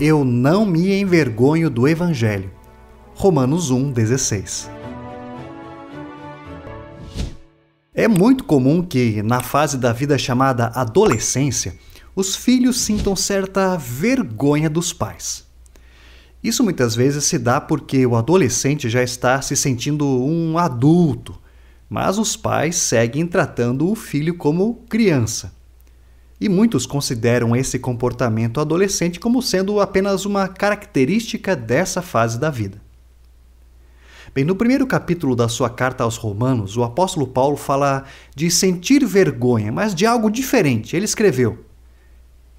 Eu não me envergonho do Evangelho. Romanos 1,16. É muito comum que, na fase da vida chamada adolescência, os filhos sintam certa vergonha dos pais. Isso muitas vezes se dá porque o adolescente já está se sentindo um adulto, mas os pais seguem tratando o filho como criança. E muitos consideram esse comportamento adolescente como sendo apenas uma característica dessa fase da vida. Bem, no primeiro capítulo da sua carta aos Romanos, o apóstolo Paulo fala de sentir vergonha, mas de algo diferente. Ele escreveu: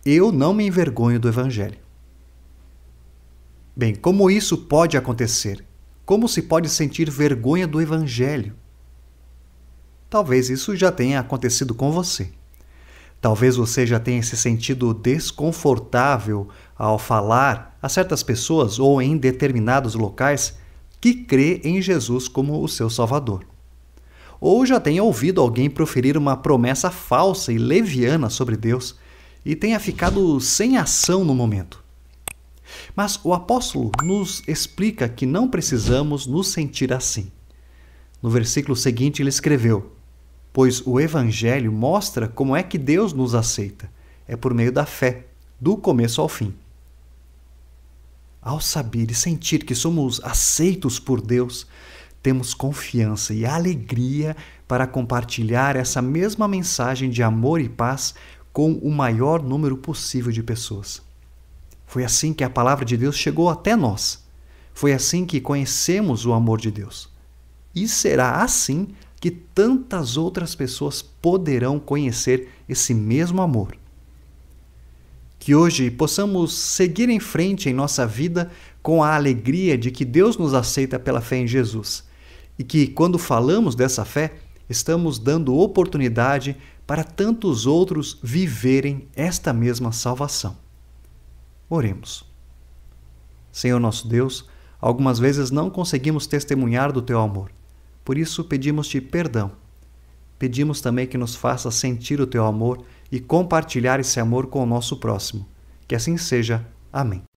Eu não me envergonho do evangelho. Bem, como isso pode acontecer? Como se pode sentir vergonha do evangelho? Talvez isso já tenha acontecido com você. Talvez você já tenha se sentido desconfortável ao falar a certas pessoas ou em determinados locais que crê em Jesus como o seu Salvador. Ou já tenha ouvido alguém proferir uma promessa falsa e leviana sobre Deus e tenha ficado sem ação no momento. Mas o apóstolo nos explica que não precisamos nos sentir assim. No versículo seguinte, ele escreveu: pois o Evangelho mostra como é que Deus nos aceita. É por meio da fé, do começo ao fim. Ao saber e sentir que somos aceitos por Deus, temos confiança e alegria para compartilhar essa mesma mensagem de amor e paz com o maior número possível de pessoas. Foi assim que a palavra de Deus chegou até nós. Foi assim que conhecemos o amor de Deus. E será assim que tantas outras pessoas poderão conhecer esse mesmo amor. Que hoje possamos seguir em frente em nossa vida com a alegria de que Deus nos aceita pela fé em Jesus e que, quando falamos dessa fé, estamos dando oportunidade para tantos outros viverem esta mesma salvação. Oremos. Senhor nosso Deus, algumas vezes não conseguimos testemunhar do teu amor por isso pedimos-te perdão. Pedimos também que nos faça sentir o teu amor e compartilhar esse amor com o nosso próximo. Que assim seja. Amém.